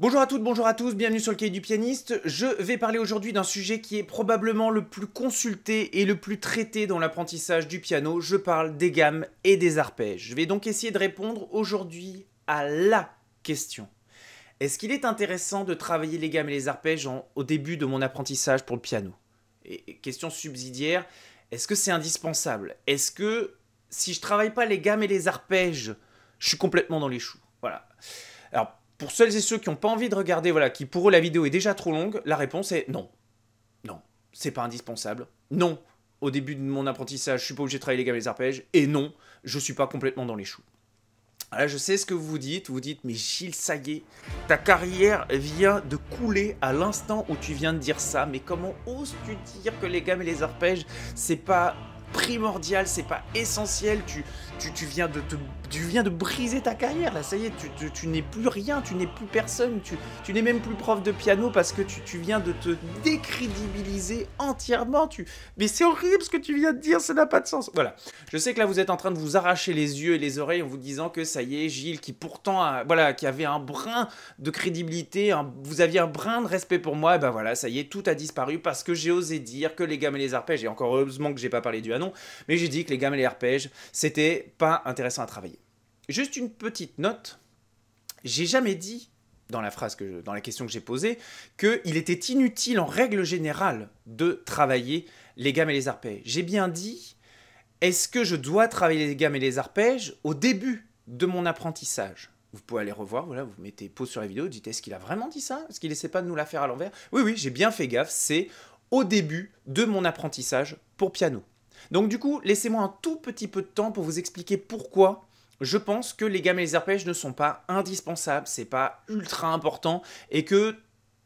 Bonjour à toutes, bonjour à tous, bienvenue sur le cahier du pianiste. Je vais parler aujourd'hui d'un sujet qui est probablement le plus consulté et le plus traité dans l'apprentissage du piano. Je parle des gammes et des arpèges. Je vais donc essayer de répondre aujourd'hui à la question. Est-ce qu'il est intéressant de travailler les gammes et les arpèges au début de mon apprentissage pour le piano Et question subsidiaire, est-ce que c'est indispensable Est-ce que si je travaille pas les gammes et les arpèges, je suis complètement dans les choux Voilà. Alors pour celles et ceux qui n'ont pas envie de regarder, voilà, qui pour eux la vidéo est déjà trop longue, la réponse est non. Non, c'est pas indispensable. Non, au début de mon apprentissage, je suis pas obligé de travailler les gammes et les arpèges. Et non, je suis pas complètement dans les choux. Là, je sais ce que vous vous dites. Vous dites, mais Gilles, ça ta carrière vient de couler à l'instant où tu viens de dire ça. Mais comment oses-tu dire que les gammes et les arpèges, c'est pas primordial, c'est pas essentiel, tu, tu, viens de te, tu viens de briser ta carrière, là ça y est, tu, n'es plus rien, tu n'es plus personne, tu, tu n'es même plus prof de piano parce que tu, tu viens de te décrédibiliser entièrement, tu... mais c'est horrible ce que tu viens de dire, ça n'a pas de sens. Voilà, je sais que là vous êtes en train de vous arracher les yeux et les oreilles en vous disant que ça y est, Gilles qui pourtant, voilà, qui avait un brin de crédibilité, vous aviez un brin de respect pour moi, et eh ben voilà, ça y est, tout a disparu parce que j'ai osé dire que les gammes et les arpèges, et encore heureusement que j'ai pas parlé du mais j'ai dit que les gammes et les arpèges, c'était pas intéressant à travailler. Juste une petite note. J'ai jamais dit dans la phrase que dans la question que j'ai posée qu'il était inutile en règle générale de travailler les gammes et les arpèges. J'ai bien dit est-ce que je dois travailler les gammes et les arpèges au début de mon apprentissage Vous pouvez aller revoir, voilà, vous mettez pause sur la vidéo, dites est-ce qu'il a vraiment dit ça Est-ce qu'il essaie pas de nous la faire à l'envers Oui, oui, j'ai bien fait gaffe, c'est au début de mon apprentissage pour piano. Donc du coup, laissez-moi un tout petit peu de temps pour vous expliquer pourquoi je pense que les gammes et les arpèges ne sont pas indispensables, c'est pas ultra important, et que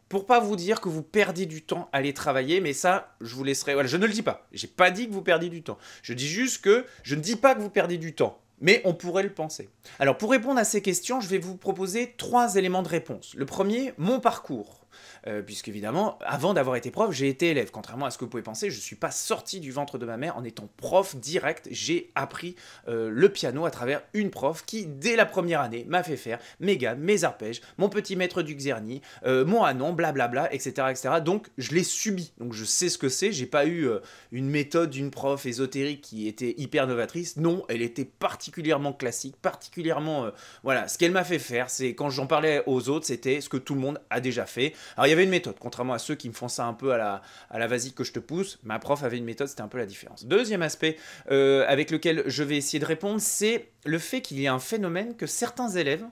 pour pas vous dire que vous perdez du temps à les travailler, mais ça, je vous laisserai. Voilà, je ne le dis pas. J'ai pas dit que vous perdez du temps. Je dis juste que je ne dis pas que vous perdez du temps. Mais on pourrait le penser. Alors pour répondre à ces questions, je vais vous proposer trois éléments de réponse. Le premier, mon parcours. Euh, puisque, évidemment, avant d'avoir été prof, j'ai été élève. Contrairement à ce que vous pouvez penser, je ne suis pas sorti du ventre de ma mère en étant prof direct. J'ai appris euh, le piano à travers une prof qui, dès la première année, m'a fait faire mes gammes, mes arpèges, mon petit maître du Xerni, euh, mon Hanon, blablabla, etc., etc. Donc, je l'ai subi. Donc, je sais ce que c'est. J'ai pas eu une méthode d'une prof ésotérique qui était hyper novatrice. Non, elle était particulièrement classique, particulièrement... voilà, ce qu'elle m'a fait faire, c'est quand j'en parlais aux autres, c'était ce que tout le monde a déjà fait. Alors il y avait une méthode, contrairement à ceux qui me font ça un peu à la, à que je te pousse, ma prof avait une méthode, c'était un peu la différence. Deuxième aspect euh, avec lequel je vais essayer de répondre, c'est le fait qu'il y a un phénomène que certains élèves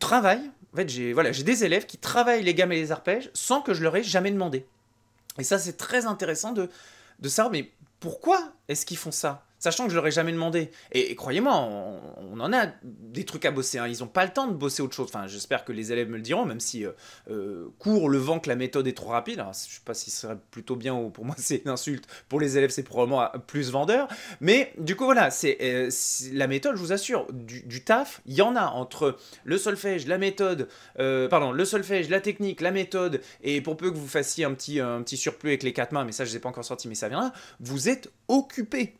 travaillent. En fait, j'ai des élèves qui travaillent les gammes et les arpèges sans que je leur ai jamais demandé. Et ça, c'est très intéressant de, de savoir, mais pourquoi est-ce qu'ils font ça sachant que je leur ai jamais demandé. Et, croyez-moi, on, en a des trucs à bosser. Hein. Ils n'ont pas le temps de bosser autre chose. Enfin, j'espère que les élèves me le diront, même si euh, euh, court le vent que la méthode est trop rapide. Je je sais pas si ce serait plutôt bien ou pour moi c'est une insulte. Pour les élèves, c'est probablement euh, plus vendeur. Mais du coup, voilà, c'est la méthode. Je vous assure, du, taf, il y en a entre le solfège, la méthode, pardon, le solfège, la technique, la méthode, et pour peu que vous fassiez un petit, un petit surplus avec les quatre mains, mais ça, je ne les ai pas encore sorti, mais ça viendra. Vous êtes occupé.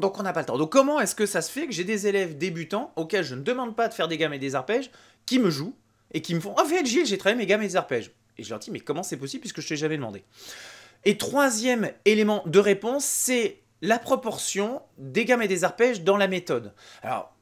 Donc on n'a pas le temps. Donc comment est-ce que ça se fait que j'ai des élèves débutants auxquels je ne demande pas de faire des gammes et des arpèges qui me jouent et qui me font Ah, oh, fait Gilles, j'ai travaillé mes gammes et des arpèges. Et je leur dis Mais comment c'est possible puisque je ne t'ai jamais demandé Et troisième élément de réponse, c'est la proportion des gammes et des arpèges dans la méthode. Alors,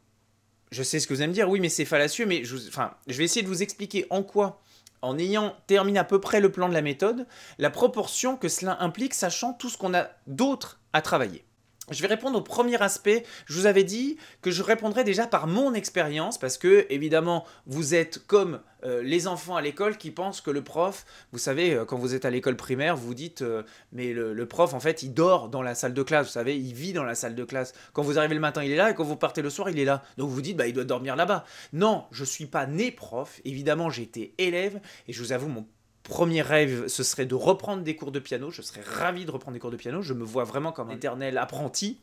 je sais ce que vous allez me dire, oui, mais c'est fallacieux, mais je, enfin, je vais essayer de vous expliquer en quoi, en ayant terminé à peu près le plan de la méthode, la proportion que cela implique, sachant tout ce qu'on a d'autre à travailler. Je vais répondre au premier aspect. Je vous avais dit que je répondrais déjà par mon expérience parce que évidemment vous êtes comme euh, les enfants à l'école qui pensent que le prof, vous savez, euh, quand vous êtes à l'école primaire, vous dites euh, mais le, prof en fait il dort dans la salle de classe, vous savez, il vit dans la salle de classe. Quand vous arrivez le matin il est là et quand vous partez le soir il est là. Donc vous dites bah il doit dormir là-bas. Non, je ne suis pas né prof. Évidemment j'ai été élève et je vous avoue mon premier rêve, ce serait de reprendre des cours de piano. Je serais ravi de reprendre des cours de piano. Je me vois vraiment comme un mm. éternel apprenti.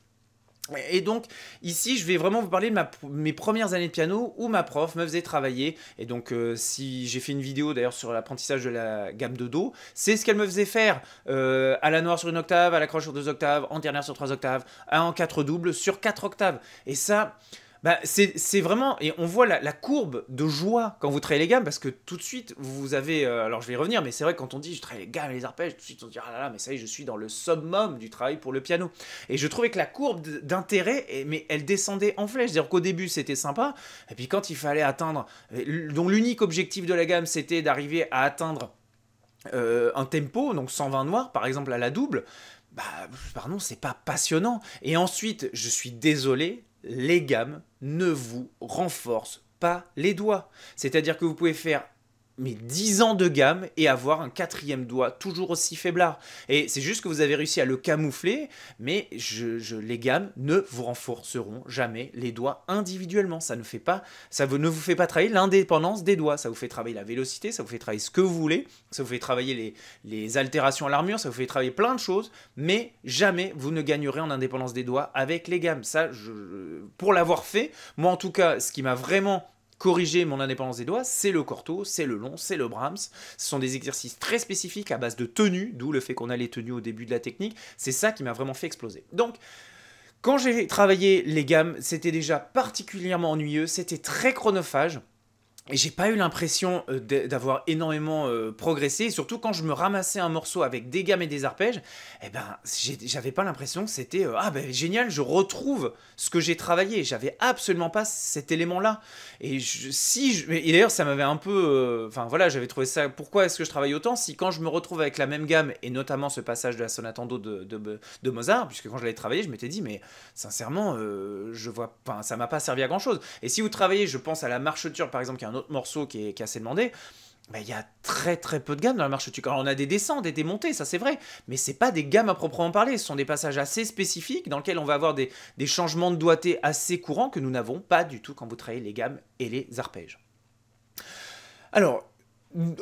Et donc ici, je vais vraiment vous parler de mes premières années de piano où ma prof me faisait travailler. Et donc euh, si j'ai fait une vidéo d'ailleurs sur l'apprentissage de la gamme de Do, c'est ce qu'elle me faisait faire euh, à la noire sur une octave, à la croche sur deux octaves, en dernière sur trois octaves, en quatre doubles sur quatre octaves. Et ça, bah, c'est vraiment, et on voit la, courbe de joie quand vous traitez les gammes, parce que tout de suite, vous avez, euh, alors je vais y revenir, mais c'est vrai, quand on dit je traite les gammes et les arpèges, tout de suite on se dit, ah là là, mais ça y est, je suis dans le summum du travail pour le piano. Et je trouvais que la courbe d'intérêt, mais elle descendait en flèche, c'est-à-dire qu'au début c'était sympa, et puis quand il fallait atteindre, dont l'unique objectif de la gamme c'était d'arriver à atteindre euh, un tempo, donc 120 noirs par exemple à la double, bah pardon, c'est pas passionnant. Et ensuite, je suis désolé, les gammes ne vous renforcent pas les doigts. C'est-à-dire que vous pouvez faire mais 10 ans de gamme et avoir un quatrième doigt toujours aussi faiblard. Et c'est juste que vous avez réussi à le camoufler, mais je, les gammes ne vous renforceront jamais les doigts individuellement. Ça ne, fait pas, ça ne vous fait pas travailler l'indépendance des doigts. Ça vous fait travailler la vélocité, ça vous fait travailler ce que vous voulez, ça vous fait travailler les, altérations à l'armure, ça vous fait travailler plein de choses, mais jamais vous ne gagnerez en indépendance des doigts avec les gammes. Ça, pour l'avoir fait, moi en tout cas, ce qui m'a vraiment corriger mon indépendance des doigts, c'est le corto, c'est le long, c'est le Brahms. Ce sont des exercices très spécifiques à base de tenue, d'où le fait qu'on a les tenues au début de la technique. C'est ça qui m'a vraiment fait exploser. Donc, quand j'ai travaillé les gammes, c'était déjà particulièrement ennuyeux, c'était très chronophage. Et j'ai pas eu l'impression euh, d'avoir énormément euh, progressé. surtout quand je me ramassais un morceau avec des gammes et des arpèges, et eh ben j'avais pas l'impression que c'était euh, ah ben génial, je retrouve ce que j'ai travaillé. J'avais absolument pas cet élément-là. Et si je, et d'ailleurs ça m'avait un peu, enfin voilà, j'avais trouvé ça. Pourquoi est-ce que je travaille autant si quand je me retrouve avec la même gamme et notamment ce passage de la sonate en de, de, Mozart, puisque quand je l'avais travaillé, je m'étais dit mais sincèrement, je vois, ça m'a pas servi à grand chose. Et si vous travaillez, je pense à la marche turque par exemple, qui est un autre morceau qui est, qui assez demandé, bah, il y a très très peu de gammes dans la marche tu on a des descentes et des montées, ça c'est vrai, mais c'est pas des gammes à proprement parler, ce sont des passages assez spécifiques dans lesquels on va avoir des, des changements de doigté assez courants que nous n'avons pas du tout quand vous travaillez les gammes et les arpèges. Alors,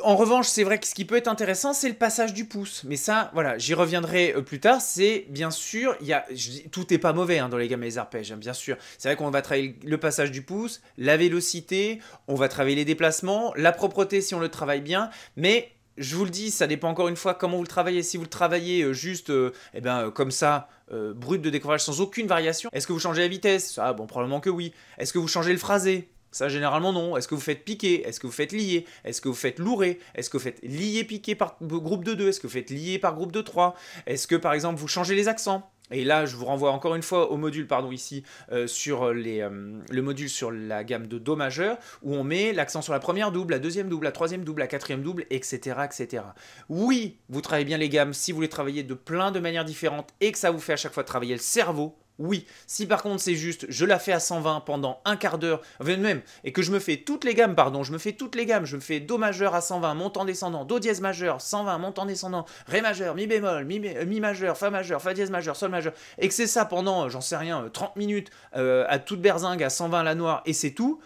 en revanche, c'est vrai que ce qui peut être intéressant, c'est le passage du pouce. Mais ça, voilà, j'y reviendrai euh, plus tard. C'est bien sûr, y a, tout n'est pas mauvais hein, dans les gammes et les arpèges, hein, bien sûr. C'est vrai qu'on va travailler le passage du pouce, la vélocité, on va travailler les déplacements, la propreté si on le travaille bien. Mais je vous le dis, ça dépend encore une fois comment vous le travaillez. Si vous le travaillez euh, juste et euh, eh ben, comme ça, brut de découverte sans aucune variation, est-ce que vous changez la vitesse Ah bon, probablement que oui. Est-ce que vous changez le phrasé ça, généralement, non. Est-ce que vous faites piquer Est-ce que vous faites lier Est-ce que vous faites lourer Est-ce que vous faites lier piquer par groupe de 2 Est-ce que vous faites lier par groupe de 3 Est-ce que, par exemple, vous changez les accents et là, je vous renvoie encore une fois au module, pardon, ici, euh, sur euh, les, euh, le module sur la gamme de Do majeur, où on met l'accent sur la première double, la deuxième double, la troisième double, la quatrième double, etc., etc. Oui, vous travaillez bien les gammes si vous les travaillez de plein de manières différentes et que ça vous fait à chaque fois travailler le cerveau, oui. Si par contre c'est juste, je la fais à 120 pendant un quart d'heure, même, et que je me fais toutes les gammes, pardon, je me fais toutes les gammes, je me fais Do majeur à 120, montant descendant, Do dièse majeur, 120, montant descendant, Ré majeur, Mi bémol, euh, Mi, majeur, Fa majeur, Fa dièse majeur, Sol majeur, et que c'est ça pendant, euh, j'en sais rien, 30 euh, minutes à toute berzingue à 120 la noire, et c'est tout.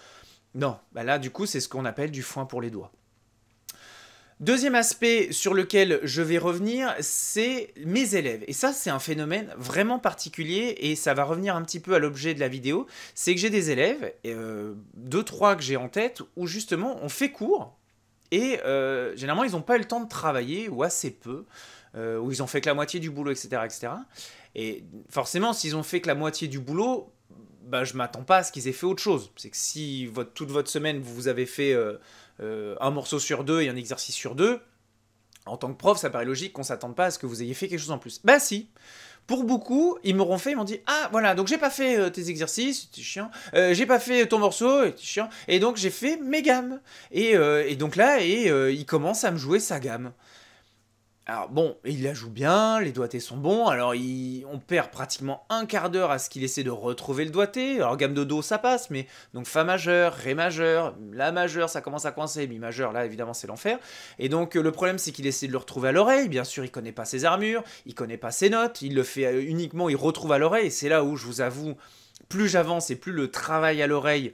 Non, bah là du coup c'est ce qu'on appelle du foin pour les doigts. Deuxième aspect sur lequel je vais revenir, c'est mes élèves. Et ça, c'est un phénomène vraiment particulier et ça va revenir un petit peu à l'objet de la vidéo. C'est que j'ai des élèves, euh, deux, trois que j'ai en tête, où justement on fait cours et euh, généralement ils n'ont pas eu le temps de travailler ou assez peu, euh, ou ils ont fait que la moitié du boulot, etc. etc. Et forcément, s'ils ont fait que la moitié du boulot, je bah, je m'attends pas à ce qu'ils aient fait autre chose. C'est que si toute votre semaine vous avez fait euh, euh, un morceau sur deux et un exercice sur deux, en tant que prof, ça paraît logique qu'on s'attende pas à ce que vous ayez fait quelque chose en plus. Bah si pour beaucoup, ils m'auront fait, ils m'ont dit Ah, voilà, donc j'ai pas fait euh, tes exercices, t'es chiant. Euh, j'ai pas fait ton morceau, t'es chiant. Et donc j'ai fait mes gammes. Et, et donc là, et, il commence à me jouer sa gamme. Alors bon, il la joue bien, les doigtés sont bons, alors on perd pratiquement un quart d'heure à ce qu'il essaie de retrouver le doigté, alors gamme de Do ça passe, mais donc Fa majeur, Ré majeur, La majeur ça commence à coincer, Mi majeur là évidemment c'est l'enfer, et donc le problème c'est qu'il essaie de le retrouver à l'oreille, bien sûr il connaît pas ses armures, il connaît pas ses notes, il le fait euh, uniquement, il retrouve à l'oreille, c'est là où je vous avoue, plus j'avance et plus le travail à l'oreille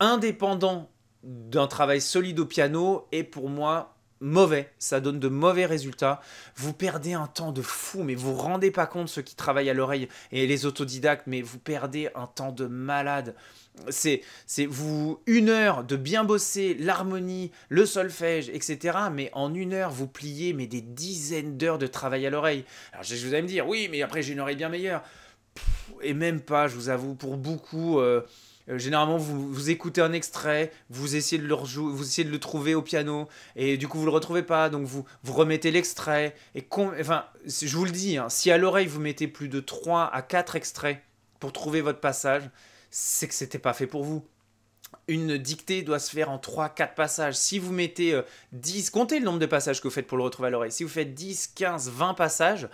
indépendant d'un travail solide au piano est pour moi mauvais, ça donne de mauvais résultats. Vous perdez un temps de fou, mais vous vous rendez pas compte ceux qui travaillent à l'oreille et les autodidactes, mais vous perdez un temps de malade. C'est, c'est vous une heure de bien bosser l'harmonie, le solfège, etc. Mais en une heure, vous pliez mais des dizaines d'heures de travail à l'oreille. Alors je vous me dire, oui, mais après j'ai une oreille bien meilleure. et même pas, je vous avoue, pour beaucoup. Euh, euh, généralement, vous, vous, écoutez un extrait, vous essayez de le vous essayez de le trouver au piano, et du coup vous le retrouvez pas, donc vous, vous remettez l'extrait. Et enfin, je vous le dis, hein, si à l'oreille vous mettez plus de 3 à 4 extraits pour trouver votre passage, c'est que c'était pas fait pour vous. Une dictée doit se faire en 3-4 passages. Si vous mettez 10, euh, comptez le nombre de passages que vous faites pour le retrouver à l'oreille. Si vous faites 10, 15, 20 passages,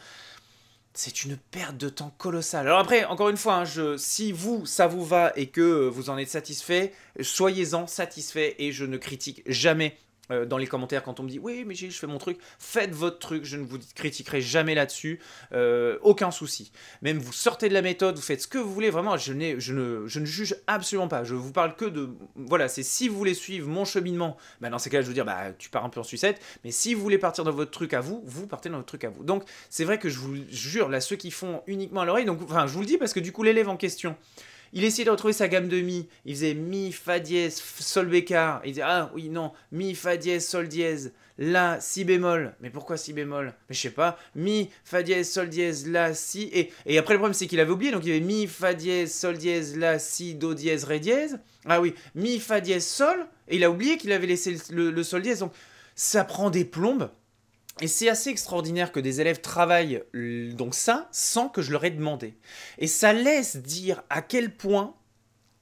c'est une perte de temps colossale. Alors après, encore une fois, hein, si vous, ça vous va et que vous en êtes satisfait, soyez-en satisfait et je ne critique jamais euh, dans les commentaires quand on me dit oui mais je fais mon truc, faites votre truc, je ne vous critiquerai jamais là-dessus, euh, aucun souci. Même vous sortez de la méthode, vous faites ce que vous voulez, vraiment je, je, ne, je ne, juge absolument pas, je vous parle que de... Voilà, c'est si vous voulez suivre mon cheminement, bah, dans ces cas-là je veux dire bah tu pars un peu en sucette, mais si vous voulez partir dans votre truc à vous, vous partez dans votre truc à vous. Donc c'est vrai que je vous jure, là ceux qui font uniquement à l'oreille, donc enfin je vous le dis parce que du coup l'élève en question... Il essayait de retrouver sa gamme de mi. Il faisait mi, fa dièse, sol bécard. Il disait ah oui, non, mi, fa dièse, sol dièse, la, si bémol. Mais pourquoi si bémol Mais je sais pas. Mi, fa dièse, sol dièse, la, si. Et, après, le problème, c'est qu'il avait oublié. Donc il y avait mi, fa dièse, sol dièse, la, si, do dièse, ré dièse. Ah oui, mi, fa dièse, sol. Et il a oublié qu'il avait laissé le sol dièse. Donc ça prend des plombes. Et c'est assez extraordinaire que des élèves travaillent donc ça sans que je leur ai demandé. Et ça laisse dire à quel point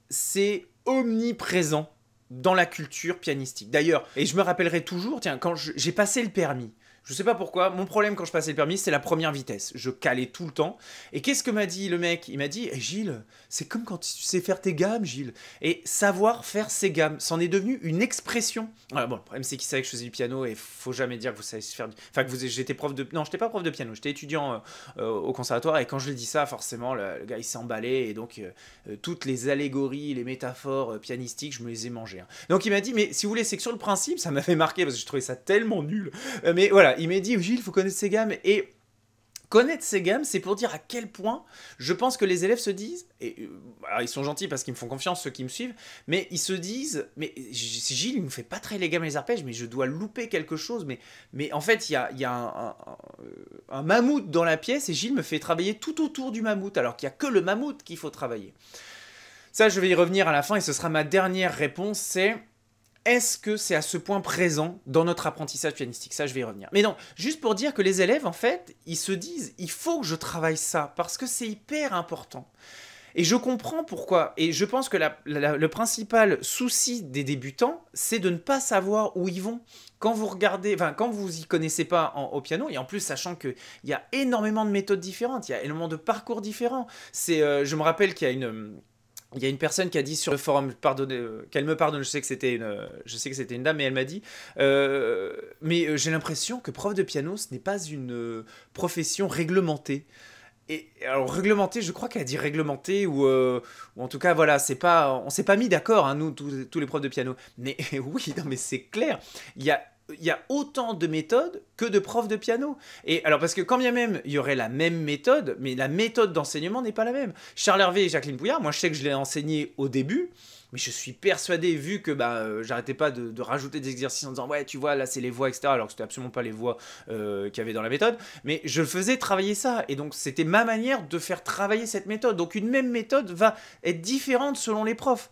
c'est omniprésent dans la culture pianistique. D'ailleurs, et je me rappellerai toujours, tiens, quand j'ai passé le permis, je sais pas pourquoi, mon problème quand je passais le permis, c'est la première vitesse. Je calais tout le temps. Et qu'est-ce que m'a dit le mec Il m'a dit eh, Gilles, c'est comme quand tu sais faire tes gammes, Gilles. Et savoir faire ses gammes, c'en est devenu une expression. bon, le problème c'est qu'il savait que je faisais du piano et faut jamais dire que vous savez faire du. Enfin, que vous... j'étais prof de. Non, j'étais pas prof de piano, j'étais étudiant euh, euh, au conservatoire. Et quand je lui dis ça, forcément, le, gars il s'est emballé. Et donc, euh, toutes les allégories, les métaphores pianistiques, je me les ai mangées. Hein. Donc il m'a dit Mais si vous voulez, c'est que sur le principe, ça m'avait marqué parce que je trouvais ça tellement nul. mais voilà, il m'a dit, Gilles, il faut connaître ces gammes. Et connaître ces gammes, c'est pour dire à quel point je pense que les élèves se disent, et euh, ils sont gentils parce qu'ils me font confiance, ceux qui me suivent, mais ils se disent, mais Gilles, il ne fait pas très les gammes et les arpèges, mais je dois louper quelque chose, mais, mais en fait, il y a, un, un, mammouth dans la pièce et Gilles me fait travailler tout autour du mammouth, alors qu'il n'y a que le mammouth qu'il faut travailler. Ça, je vais y revenir à la fin et ce sera ma dernière réponse, c'est est-ce que c'est à ce point présent dans notre apprentissage pianistique Ça, je vais y revenir. Mais non, juste pour dire que les élèves, en fait, ils se disent, il faut que je travaille ça, parce que c'est hyper important. Et je comprends pourquoi. Et je pense que le principal souci des débutants, c'est de ne pas savoir où ils vont. Quand vous regardez, enfin, quand vous y connaissez pas au piano, et en plus sachant qu'il y a énormément de méthodes différentes, il y a énormément de parcours différents. C'est, euh, je me rappelle qu'il y a une il y a une personne qui a dit sur le forum, euh, qu'elle me pardonne, je sais que c'était une, euh, je sais que c'était une dame, mais elle m'a dit, euh, mais j'ai l'impression que prof de piano, ce n'est pas une profession réglementée. Et alors réglementée, je crois qu'elle a dit réglementée ou, ou en tout cas voilà, c'est pas, on s'est pas mis d'accord, hein, nous tous, tous les profs de piano. Mais oui, non mais c'est clair, il y a il y a autant de méthodes que de profs de piano. Et alors, parce que quand bien même il y aurait la même méthode, mais la méthode d'enseignement n'est pas la même. Charles Hervé et Jacqueline Pouillard, moi je sais que je l'ai enseigné au début, mais je suis persuadé, vu que bah, euh, j'arrêtais pas de, rajouter des exercices en disant ouais, tu vois, là c'est les voix, etc. Alors que c'était absolument pas les voix qui euh, qu'il y avait dans la méthode, mais je faisais travailler ça. Et donc c'était ma manière de faire travailler cette méthode. Donc une même méthode va être différente selon les profs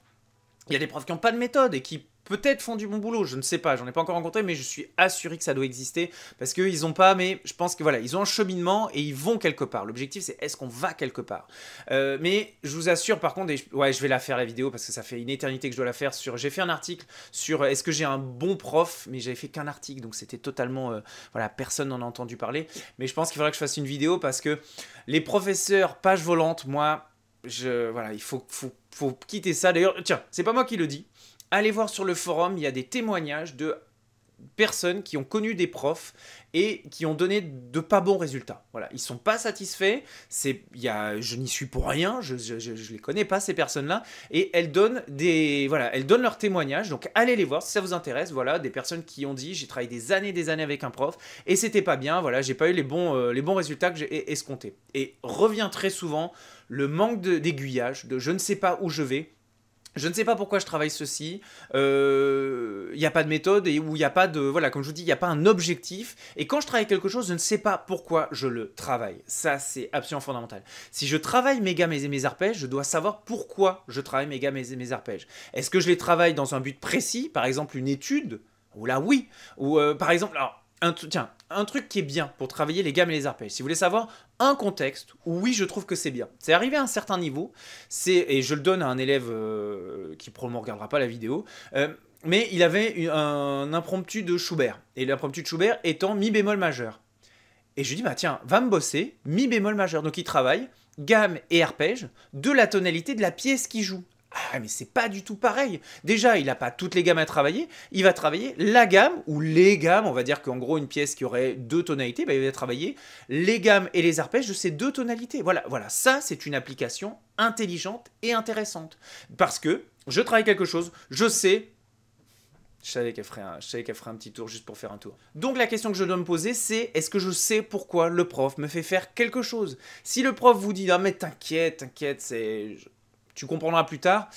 il y a des profs qui n'ont pas de méthode et qui peut-être font du bon boulot, je ne sais pas, j'en ai pas encore rencontré, mais je suis assuré que ça doit exister parce qu'ils n'ont pas, mais je pense que voilà, ils ont un cheminement et ils vont quelque part. L'objectif c'est est-ce qu'on va quelque part. Euh, mais je vous assure par contre, et je, ouais, je vais la faire la vidéo parce que ça fait une éternité que je dois la faire. Sur, j'ai fait un article sur euh, est-ce que j'ai un bon prof, mais j'avais fait qu'un article, donc c'était totalement, euh, voilà, personne n'en a entendu parler. Mais je pense qu'il faudrait que je fasse une vidéo parce que les professeurs page volante, moi, je, voilà, il faut faut quitter ça. D'ailleurs, tiens, c'est pas moi qui le dis. Allez voir sur le forum, il y a des témoignages de personnes qui ont connu des profs et qui ont donné de pas bons résultats. Voilà, ils sont pas satisfaits. C'est, y a, je n'y suis pour rien. Je, je, les connais pas ces personnes-là et elles donnent des, voilà, elles donnent leurs témoignages. Donc allez les voir si ça vous intéresse. Voilà, des personnes qui ont dit j'ai travaillé des années, des années avec un prof et c'était pas bien. Voilà, j'ai pas eu les bons, euh, les bons résultats que j'ai escomptés. Et revient très souvent le manque d'aiguillage, de je ne sais pas où je vais je ne sais pas pourquoi je travaille ceci. Il euh, n'y a pas de méthode et où il n'y a pas de voilà, comme je vous dis, il n'y a pas un objectif. Et quand je travaille quelque chose, je ne sais pas pourquoi je le travaille. Ça, c'est absolument fondamental. Si je travaille mes gammes et mes arpèges, je dois savoir pourquoi je travaille mes gammes et mes arpèges. Est-ce que je les travaille dans un but précis, par exemple une étude Ou là, oui. Ou euh, par exemple, alors, un, tiens, un truc qui est bien pour travailler les gammes et les arpèges. Si vous voulez savoir un contexte où oui, je trouve que c'est bien. C'est arrivé à un certain niveau, c'est et je le donne à un élève euh, qui probablement regardera pas la vidéo, euh, mais il avait un impromptu de Schubert et l'impromptu de Schubert étant mi bémol majeur. Et je lui dis bah tiens, va me bosser mi bémol majeur. Donc il travaille gammes et arpèges de la tonalité de la pièce qu'il joue. Ah, mais c'est pas du tout pareil. Déjà, il n'a pas toutes les gammes à travailler. Il va travailler la gamme ou les gammes. On va dire qu'en gros, une pièce qui aurait deux tonalités, bah, il va travailler les gammes et les arpèges de ces deux tonalités. Voilà, voilà. Ça, c'est une application intelligente et intéressante. Parce que je travaille quelque chose, je sais. Je savais qu'elle ferait, un, ferait un petit tour juste pour faire un tour. Donc la question que je dois me poser, c'est est-ce que je sais pourquoi le prof me fait faire quelque chose Si le prof vous dit, ah mais t'inquiète, t'inquiète, c'est tu comprendras plus tard,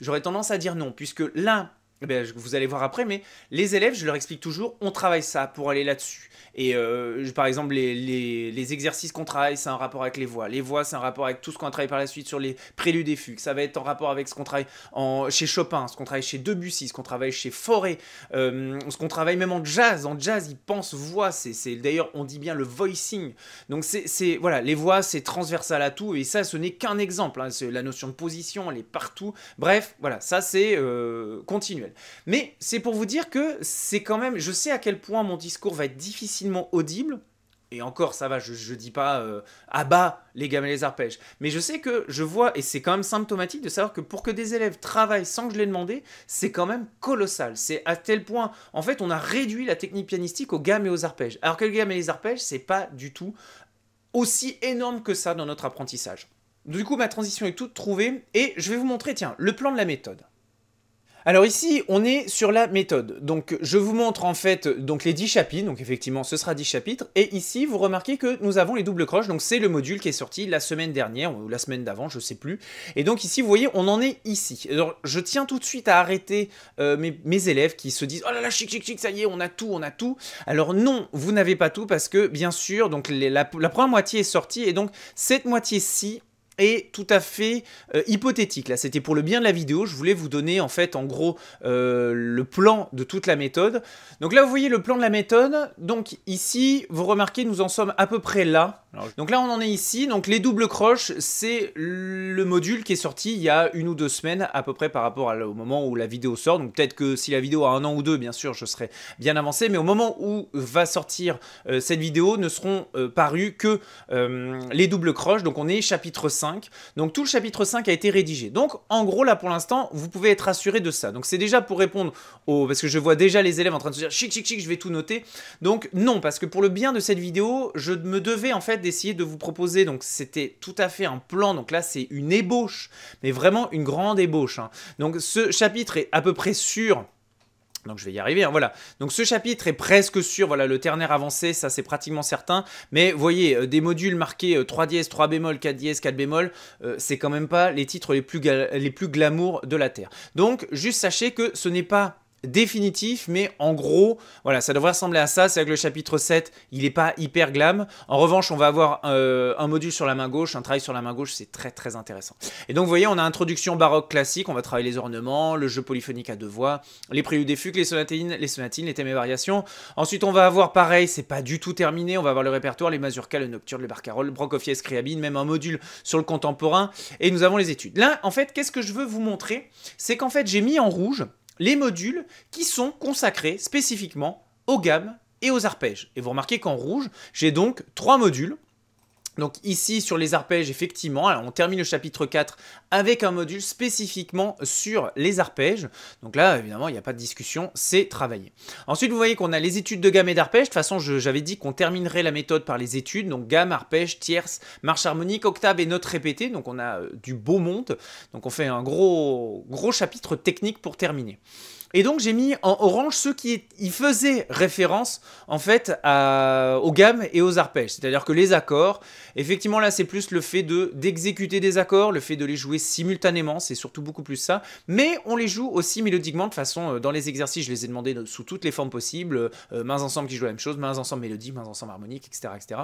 j'aurais tendance à dire non, puisque l'un eh ben, vous allez voir après, mais les élèves, je leur explique toujours, on travaille ça pour aller là-dessus. Et euh, par exemple, les, exercices qu'on travaille, c'est un rapport avec les voix. Les voix, c'est un rapport avec tout ce qu'on travaille par la suite sur les préludes et fugues. Ça va être en rapport avec ce qu'on travaille en, chez Chopin, ce qu'on travaille chez Debussy, ce qu'on travaille chez Forêt, euh, ce qu'on travaille même en jazz. En jazz, ils pensent voix. C'est D'ailleurs, on dit bien le voicing. Donc, c'est voilà, les voix, c'est transversal à tout. Et ça, ce n'est qu'un exemple. Hein. La notion de position, elle est partout. Bref, voilà, ça, c'est euh, continuel. Mais c'est pour vous dire que c'est quand même, je sais à quel point mon discours va être difficilement audible. Et encore, ça va, je, ne dis pas euh, à bas les gammes et les arpèges. Mais je sais que je vois, et c'est quand même symptomatique de savoir que pour que des élèves travaillent sans que je les demandé, c'est quand même colossal. C'est à tel point, en fait, on a réduit la technique pianistique aux gammes et aux arpèges. Alors que les gammes et les arpèges, c'est pas du tout aussi énorme que ça dans notre apprentissage. Du coup, ma transition est toute trouvée et je vais vous montrer, tiens, le plan de la méthode. Alors ici, on est sur la méthode. Donc je vous montre en fait donc les 10 chapitres, donc effectivement ce sera 10 chapitres, et ici vous remarquez que nous avons les doubles croches, donc c'est le module qui est sorti la semaine dernière, ou la semaine d'avant, je sais plus. Et donc ici, vous voyez, on en est ici. Alors je tiens tout de suite à arrêter euh, mes, élèves qui se disent « Oh là là, chic, chic, chic, ça y est, on a tout, on a tout ». Alors non, vous n'avez pas tout parce que bien sûr, donc la, la première moitié est sortie, et donc cette moitié-ci, est tout à fait euh, hypothétique. Là, c'était pour le bien de la vidéo. Je voulais vous donner en fait, en gros, euh, le plan de toute la méthode. Donc là, vous voyez le plan de la méthode. Donc ici, vous remarquez, nous en sommes à peu près là. Donc là, on en est ici. Donc les doubles croches, c'est le module qui est sorti il y a une ou deux semaines à peu près par rapport au moment où la vidéo sort. Donc peut-être que si la vidéo a un an ou deux, bien sûr, je serai bien avancé. Mais au moment où va sortir euh, cette vidéo, ne seront parus que les doubles croches. Donc on est chapitre 5 donc tout le chapitre 5 a été rédigé. Donc en gros, là pour l'instant, vous pouvez être assuré de ça. Donc c'est déjà pour répondre au... Parce que je vois déjà les élèves en train de se dire, chic, chic, chic, je vais tout noter. Donc non, parce que pour le bien de cette vidéo, je me devais en fait d'essayer de vous proposer, donc c'était tout à fait un plan, donc là c'est une ébauche, mais vraiment une grande ébauche. Hein. Donc ce chapitre est à peu près sûr donc je vais y arriver, hein, voilà. Donc ce chapitre est presque sûr, voilà, le ternaire avancé, ça c'est pratiquement certain. Mais voyez, euh, des modules marqués 3 dièse, 3 bémol, 4 dièse, 4 bémol, c'est quand même pas les titres les plus, les plus glamour de la Terre. Donc juste sachez que ce n'est pas définitif, mais en gros, voilà, ça devrait ressembler à ça. C'est vrai que le chapitre 7, il n'est pas hyper glam. En revanche, on va avoir euh, un module sur la main gauche, un travail sur la main gauche, c'est très très intéressant. Et donc, vous voyez, on a introduction baroque classique, on va travailler les ornements, le jeu polyphonique à deux voix, les préludes des fugues, les sonatines, les sonatines, les thèmes et variations. Ensuite, on va avoir pareil, c'est pas du tout terminé, on va avoir le répertoire, les mazurkas, le nocturne, le barcarolle, le Scriabine, même un module sur le contemporain. Et nous avons les études. Là, en fait, qu'est-ce que je veux vous montrer C'est qu'en fait, j'ai mis en rouge les modules qui sont consacrés spécifiquement aux gammes et aux arpèges. Et vous remarquez qu'en rouge, j'ai donc trois modules donc ici sur les arpèges, effectivement, on termine le chapitre 4 avec un module spécifiquement sur les arpèges. Donc là, évidemment, il n'y a pas de discussion, c'est travaillé. Ensuite, vous voyez qu'on a les études de gamme et d'arpèges. De toute façon, j'avais dit qu'on terminerait la méthode par les études. Donc gamme, arpège, tierce, marche harmonique, octave et notes répétée. Donc on a euh, du beau monde. Donc on fait un gros chapitre technique pour terminer. Et donc j'ai mis en orange ceux qui y faisaient référence en fait aux gammes et aux arpèges. C'est-à-dire que les accords, effectivement là c'est plus le fait d'exécuter des accords, le fait de les jouer simultanément, c'est surtout beaucoup plus ça. Mais on les joue aussi mélodiquement de façon, euh, dans les exercices je les ai demandé sous toutes les formes possibles, euh, mains ensemble qui jouent la même chose, mains ensemble mélodie, mains ensemble harmonique, etc. etc.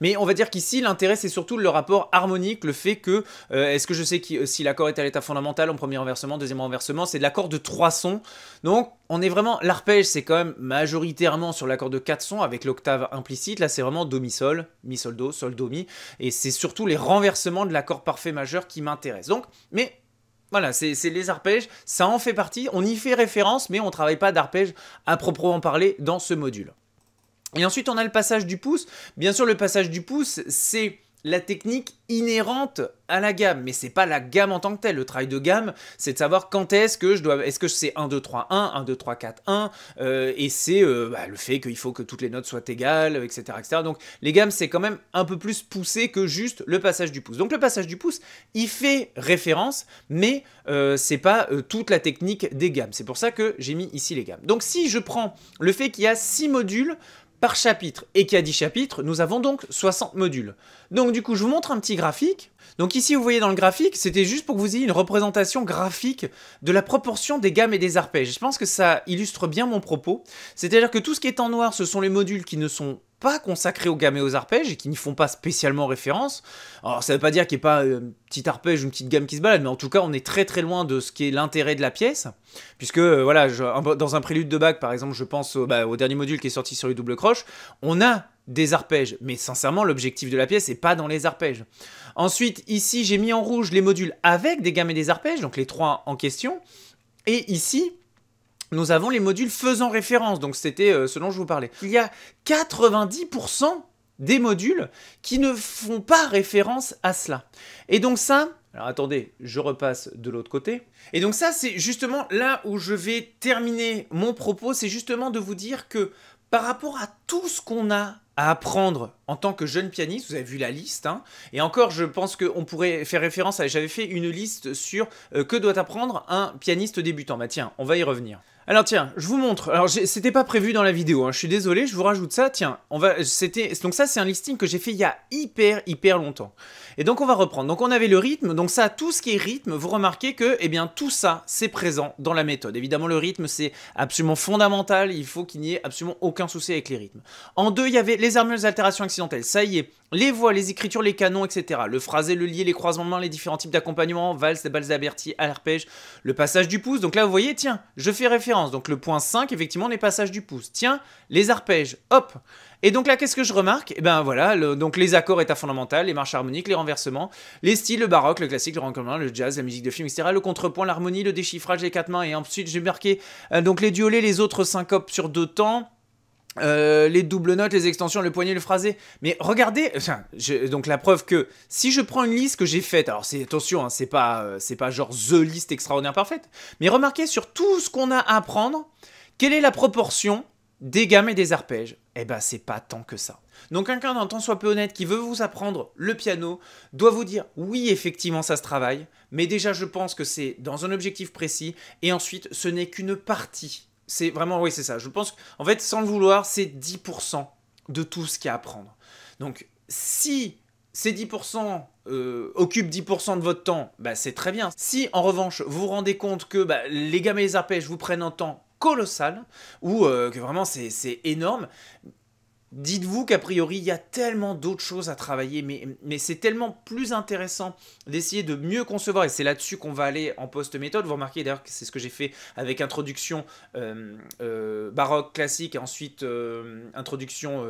Mais on va dire qu'ici, l'intérêt, c'est surtout le rapport harmonique, le fait que, euh, est-ce que je sais euh, si l'accord est à l'état fondamental en premier renversement, deuxième renversement, c'est de l'accord de trois sons. Donc, on est vraiment, l'arpège, c'est quand même majoritairement sur l'accord de quatre sons avec l'octave implicite. Là, c'est vraiment do, mi, sol, mi, sol, do, sol, do, mi. Et c'est surtout les renversements de l'accord parfait majeur qui m'intéressent. Donc, mais voilà, c'est les arpèges, ça en fait partie, on y fait référence, mais on ne travaille pas d'arpèges à proprement parler dans ce module. Et ensuite, on a le passage du pouce. Bien sûr, le passage du pouce, c'est la technique inhérente à la gamme, mais c'est pas la gamme en tant que telle. Le travail de gamme, c'est de savoir quand est-ce que je dois, est-ce que c'est 1, 2, 3, 1, 1, 2, 3, 4, 1, et c'est euh, bah, le fait qu'il faut que toutes les notes soient égales, etc. Donc les gammes, c'est quand même un peu plus poussé que juste le passage du pouce. Donc le passage du pouce, il fait référence, mais euh, c'est pas euh, toute la technique des gammes. C'est pour ça que j'ai mis ici les gammes. Donc si je prends le fait qu'il y a 6 modules par chapitre. Et qui a 10 chapitres, nous avons donc 60 modules. Donc du coup, je vous montre un petit graphique. Donc ici, vous voyez dans le graphique, c'était juste pour que vous ayez une représentation graphique de la proportion des gammes et des arpèges. Je pense que ça illustre bien mon propos. C'est-à-dire que tout ce qui est en noir, ce sont les modules qui ne sont pas consacrés aux gammes et aux arpèges et qui n'y font pas spécialement référence. Alors ça ne veut pas dire qu'il n'y ait pas une euh, petite arpège ou une petite gamme qui se balade, mais en tout cas on est très très loin de ce qui est l'intérêt de la pièce, puisque euh, voilà, dans un prélude de Bach par exemple, je pense bah, au, dernier module qui est sorti sur les double croche, on a des arpèges, mais sincèrement l'objectif de la pièce n'est pas dans les arpèges. Ensuite ici j'ai mis en rouge les modules avec des gammes et des arpèges, donc les trois en question, et ici nous avons les modules faisant référence, donc c'était selon euh, ce dont je vous parlais. Il y a 90% des modules qui ne font pas référence à cela. Et donc ça, alors attendez, je repasse de l'autre côté. Et donc ça, c'est justement là où je vais terminer mon propos, c'est justement de vous dire que par rapport à tout ce qu'on a à apprendre en tant que jeune pianiste, vous avez vu la liste, hein, et encore je pense qu'on pourrait faire référence à, j'avais fait une liste sur euh, que doit apprendre un pianiste débutant, bah tiens, on va y revenir. Alors tiens, je vous montre. Alors c'était pas prévu dans la vidéo, hein. je suis désolé, je vous rajoute ça. Tiens, on va. C'était donc ça c'est un listing que j'ai fait il y a hyper hyper longtemps. Et donc on va reprendre. Donc on avait le rythme, donc ça, tout ce qui est rythme, vous remarquez que eh bien, tout ça, c'est présent dans la méthode. Évidemment, le rythme, c'est absolument fondamental, il faut qu'il n'y ait absolument aucun souci avec les rythmes. En deux, il y avait les armures, les altérations accidentelles, ça y est, les voix, les écritures, les canons, etc. Le phrasé, le lié, les croisements de mains, les différents types d'accompagnement, valse, balzaberti, balles le passage du pouce. Donc là, vous voyez, tiens, je fais référence. Donc le point 5, effectivement, les passages du pouce. Tiens, les arpèges, hop et donc là, qu'est-ce que je remarque Eh ben voilà, donc les accords état fondamental, les marches harmoniques, les renversements, les styles, le baroque, le classique, le roll, le jazz, la musique de film, etc. Le contrepoint, l'harmonie, le déchiffrage, des quatre mains. Et ensuite, j'ai marqué euh, donc les duolets, les autres syncopes sur deux temps. Euh, les doubles notes, les extensions, le poignet, le phrasé. Mais regardez, je, donc la preuve que si je prends une liste que j'ai faite, alors c'est attention, hein, c'est pas euh, c'est pas genre the liste extraordinaire parfaite, mais remarquez sur tout ce qu'on a à apprendre, quelle est la proportion des gammes et des arpèges, eh ben c'est pas tant que ça. Donc quelqu'un d'un temps soit peu honnête qui veut vous apprendre le piano doit vous dire oui effectivement ça se travaille, mais déjà je pense que c'est dans un objectif précis et ensuite ce n'est qu'une partie. C'est vraiment oui c'est ça. Je pense qu'en fait sans le vouloir c'est 10% de tout ce qu'il y a à apprendre. Donc si ces 10% euh, occupent 10% de votre temps, bah, c'est très bien. Si en revanche vous vous rendez compte que bah, les gammes et les arpèges vous prennent en temps colossal, ou euh, que vraiment c'est énorme. Dites-vous qu'a priori, il y a tellement d'autres choses à travailler, mais, mais c'est tellement plus intéressant d'essayer de mieux concevoir, et c'est là-dessus qu'on va aller en post-méthode. Vous remarquez d'ailleurs que c'est ce que j'ai fait avec introduction euh, euh, baroque classique et ensuite introduction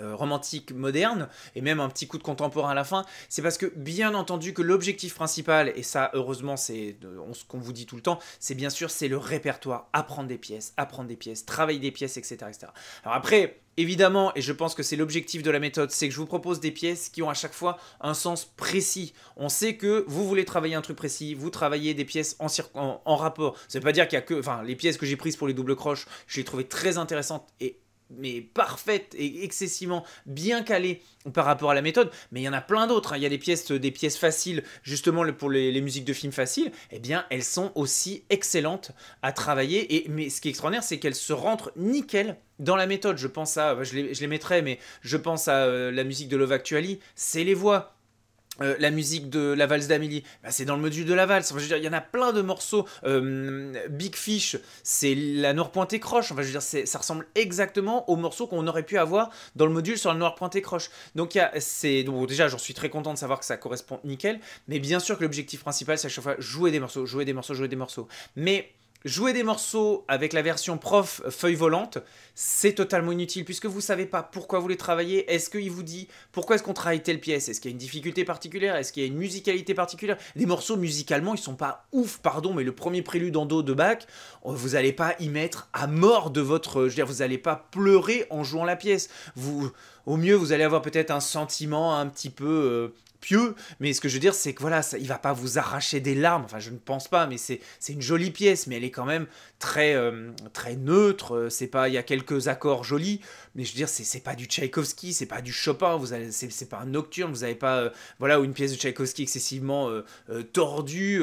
euh, romantique moderne et même un petit coup de contemporain à la fin, c'est parce que bien entendu que l'objectif principal et ça heureusement c'est euh, ce qu'on vous dit tout le temps, c'est bien sûr c'est le répertoire, apprendre des pièces, apprendre des pièces, travailler des pièces, etc. etc. Alors après, Évidemment, et je pense que c'est l'objectif de la méthode, c'est que je vous propose des pièces qui ont à chaque fois un sens précis. On sait que vous voulez travailler un truc précis, vous travaillez des pièces en, rapport. Ça veut pas dire qu'il y a que... Enfin, les pièces que j'ai prises pour les doubles croches, je les trouvais très intéressantes et mais parfaite et excessivement bien calée par rapport à la méthode, mais il y en a plein d'autres. Hein. Il y a des pièces, des pièces faciles, justement pour les, musiques de films faciles, eh bien elles sont aussi excellentes à travailler. Et, mais ce qui est extraordinaire, c'est qu'elles se rentrent nickel dans la méthode. Je pense à, je les, je les mettrai, mais je pense à euh, la musique de Love Actually, c'est les voix. Euh, la musique de la valse d'Amélie, bah, c'est dans le module de la valse. Enfin, je veux dire, il y en a plein de morceaux. Euh, Big Fish, c'est la noire pointée croche. Enfin, je veux dire, ça ressemble exactement aux morceaux qu'on aurait pu avoir dans le module sur la noire pointée croche. Donc, y déjà, j'en suis très content de savoir que ça correspond nickel. Mais bien sûr que l'objectif principal, c'est à chaque fois jouer des morceaux, jouer des morceaux, jouer des morceaux. Mais Jouer des morceaux avec la version prof euh, feuille volante, c'est totalement inutile puisque vous ne savez pas pourquoi vous les travaillez. Est-ce qu'il vous dit pourquoi est-ce qu'on travaille telle pièce Est-ce qu'il y a une difficulté particulière Est-ce qu'il y a une musicalité particulière Des morceaux musicalement, ils sont pas ouf, pardon, mais le premier prélude en dos de Bach, oh, vous n'allez pas y mettre à mort de votre, je veux dire, vous n'allez pas pleurer en jouant la pièce. Vous, au mieux, vous allez avoir peut-être un sentiment un petit peu euh, pieux, mais ce que je veux dire, c'est que voilà, ça, il va pas vous arracher des larmes, enfin je ne pense pas, mais c'est une jolie pièce, mais elle est quand même très, euh, très neutre, c'est pas, il y a quelques accords jolis, mais je veux dire, c'est pas du Tchaïkovski, c'est pas du Chopin, c'est pas un nocturne, vous n'avez pas euh, voilà, ou une pièce de Tchaïkovski excessivement euh, euh, tordue,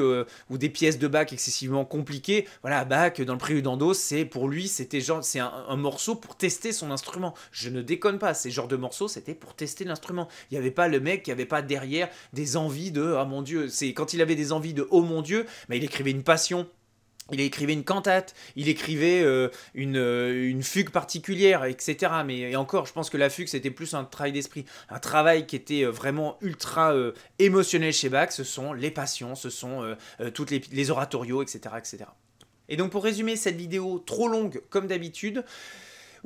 ou des pièces de Bach excessivement compliquées. Voilà, Bach, dans le prélude en c'est pour lui, c'était genre, c'est un, morceau pour tester son instrument. Je ne déconne pas, ces genres de morceaux, c'était pour tester l'instrument. Il n'y avait pas le mec qui avait pas derrière des envies de, ah mon Dieu, c'est quand il avait des envies de, oh mon Dieu, mais il écrivait une passion il écrivait une cantate, il écrivait euh, euh, une, fugue particulière, etc. Mais encore, je pense que la fugue, c'était plus un travail d'esprit, un travail qui était euh, vraiment ultra émotionnel chez Bach. Ce sont les passions, ce sont toutes les, les oratorios, etc., etc. Et donc pour résumer cette vidéo trop longue comme d'habitude,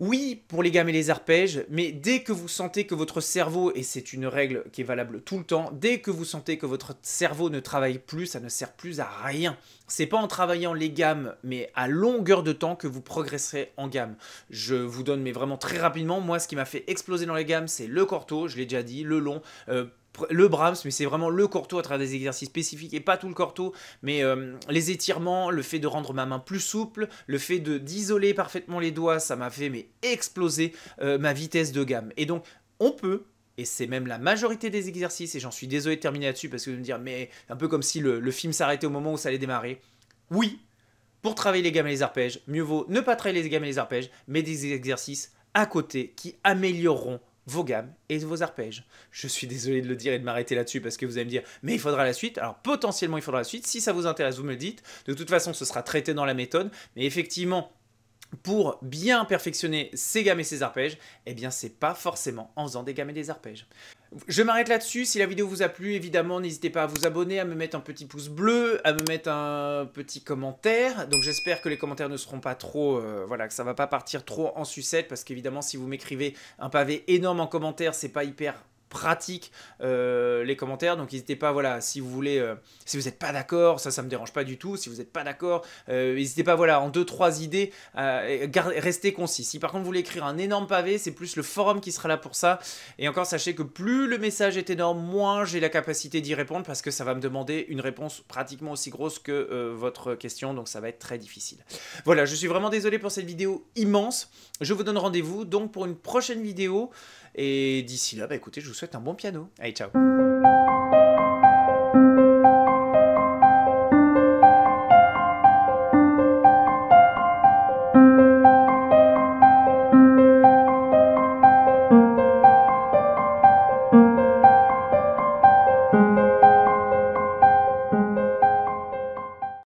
oui, pour les gammes et les arpèges, mais dès que vous sentez que votre cerveau, et c'est une règle qui est valable tout le temps, dès que vous sentez que votre cerveau ne travaille plus, ça ne sert plus à rien. C'est pas en travaillant les gammes, mais à longueur de temps que vous progresserez en gamme. Je vous donne, mais vraiment très rapidement, moi ce qui m'a fait exploser dans les gammes, c'est le corto, je l'ai déjà dit, le long, euh, le Brahms, mais c'est vraiment le corto à travers des exercices spécifiques et pas tout le corto, mais euh, les étirements, le fait de rendre ma main plus souple, le fait de d'isoler parfaitement les doigts, ça m'a fait mais exploser euh, ma vitesse de gamme. Et donc on peut et c'est même la majorité des exercices, et j'en suis désolé de terminer là-dessus parce que vous me dire, mais un peu comme si le, le film s'arrêtait au moment où ça allait démarrer. Oui, pour travailler les gammes et les arpèges, mieux vaut ne pas travailler les gammes et les arpèges, mais des exercices à côté qui amélioreront vos gammes et vos arpèges. Je suis désolé de le dire et de m'arrêter là-dessus parce que vous allez me dire, mais il faudra la suite. Alors potentiellement, il faudra la suite. Si ça vous intéresse, vous me le dites. De toute façon, ce sera traité dans la méthode. Mais effectivement, pour bien perfectionner ses gammes et ses arpèges, eh bien c'est pas forcément en faisant des gammes et des arpèges. Je m'arrête là-dessus, si la vidéo vous a plu, évidemment n'hésitez pas à vous abonner, à me mettre un petit pouce bleu, à me mettre un petit commentaire. Donc j'espère que les commentaires ne seront pas trop, euh, voilà, que ça va pas partir trop en sucette, parce qu'évidemment si vous m'écrivez un pavé énorme en commentaire, c'est pas hyper pratique euh, les commentaires. Donc n'hésitez pas, voilà, si vous voulez, euh, si vous n'êtes pas d'accord, ça, ça me dérange pas du tout. Si vous n'êtes pas d'accord, euh, n'hésitez pas, voilà, en deux trois idées, restez concis. Si par contre vous voulez écrire un énorme pavé, c'est plus le forum qui sera là pour ça. Et encore, sachez que plus le message est énorme, moins j'ai la capacité d'y répondre parce que ça va me demander une réponse pratiquement aussi grosse que votre question. Donc ça va être très difficile. Voilà, je suis vraiment désolé pour cette vidéo immense. Je vous donne rendez-vous donc pour une prochaine vidéo. Et d'ici là, bah écoutez, je vous souhaite un bon piano. Allez, ciao